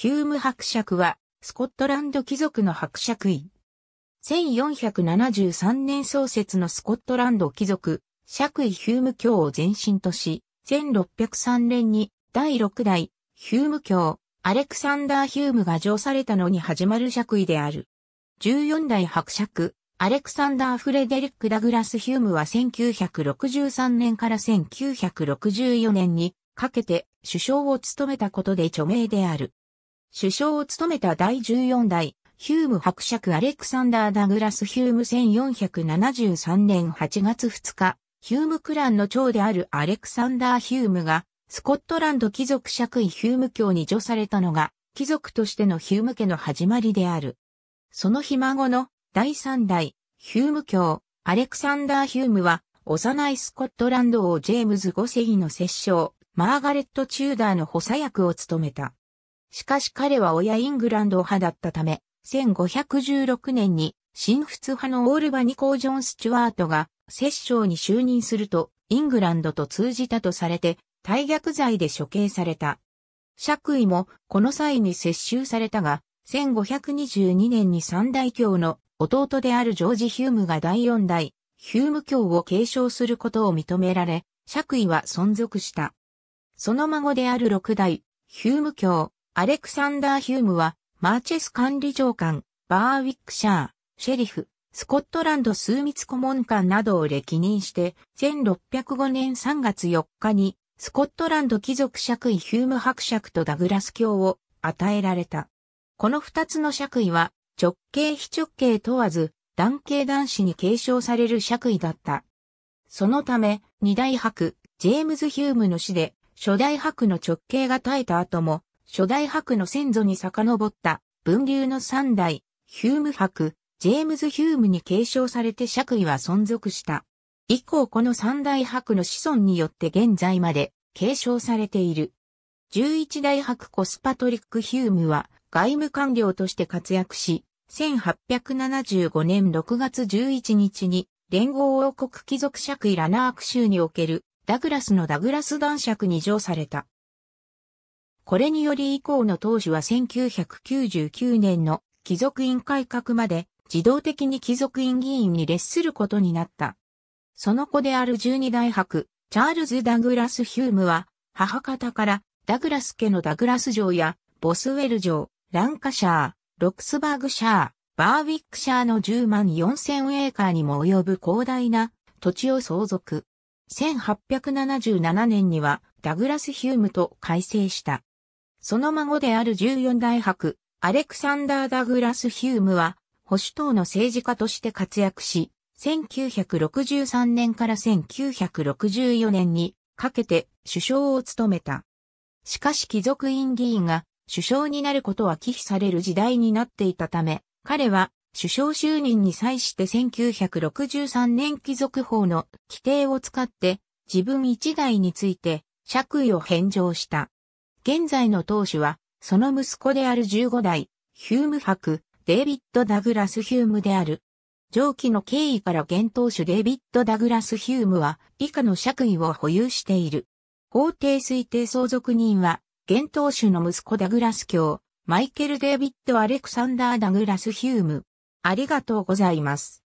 ヒューム伯爵は、スコットランド貴族の伯爵位。1473年創設のスコットランド貴族、爵位ヒューム教を前身とし、1603年に第6代ヒューム教、アレクサンダー・ヒュームが上されたのに始まる爵位である。14代伯爵、アレクサンダー・フレデリック・ダグラス・ヒュームは1963年から1964年にかけて首相を務めたことで著名である。首相を務めた第14代、ヒューム伯爵アレクサンダー・ダグラス・ヒューム1473年8月2日、ヒュームクランの長であるアレクサンダー・ヒュームが、スコットランド貴族爵位ヒューム教に除されたのが、貴族としてのヒューム家の始まりである。その日孫の第3代、ヒューム教、アレクサンダー・ヒュームは、幼いスコットランド王ジェームズ5世の摂政、マーガレット・チューダーの補佐役を務めた。しかし彼は親イングランド派だったため、1516年に新仏派のオールバニコー・ジョン・スチュワートが摂政に就任するとイングランドと通じたとされて大逆罪で処刑された。爵位もこの際に接収されたが、1522年に三大教の弟であるジョージ・ヒュームが第四代、ヒューム教を継承することを認められ、爵位は存続した。その孫である六代、ヒューム教、アレクサンダー・ヒュームは、マーチェス管理長官、バーウィックシャー、シェリフ、スコットランド枢密顧問官などを歴任して、1605年3月4日に、スコットランド貴族爵位ヒューム伯爵とダグラス卿を与えられた。この二つの爵位は、直系非直系問わず、男系男子に継承される爵位だった。そのため、二大伯、ジェームズ・ヒュームの死で、初代伯の直系が耐えた後も、初代博の先祖に遡った文流の三代、ヒューム博、ジェームズ・ヒュームに継承されて爵位は存続した。以降この三代博の子孫によって現在まで継承されている。十一代博コスパトリック・ヒュームは外務官僚として活躍し、1875年6月11日に連合王国貴族爵位ラナーク州におけるダグラスのダグラス男爵に上された。これにより以降の当主は1999年の貴族院改革まで自動的に貴族院議員に列することになった。その子である12大伯、チャールズ・ダグラス・ヒュームは、母方からダグラス家のダグラス城やボスウェル城、ランカシャー、ロックスバーグシャー、バーウィックシャーの10万4000ーカーにも及ぶ広大な土地を相続。1877年にはダグラス・ヒュームと改正した。その孫である14代伯、アレクサンダー・ダグラス・ヒュームは、保守党の政治家として活躍し、1963年から1964年にかけて首相を務めた。しかし貴族院議員が首相になることは忌避される時代になっていたため、彼は首相就任に際して1963年貴族法の規定を使って自分一代について爵位を返上した。現在の当主は、その息子である15代、ヒューム伯、デイビッド・ダグラス・ヒュームである。上記の経緯から現当主デイビッド・ダグラス・ヒュームは以下の爵位を保有している。法定推定相続人は、現当主の息子ダグラス卿、マイケル・デイビッド・アレクサンダー・ダグラス・ヒューム。ありがとうございます。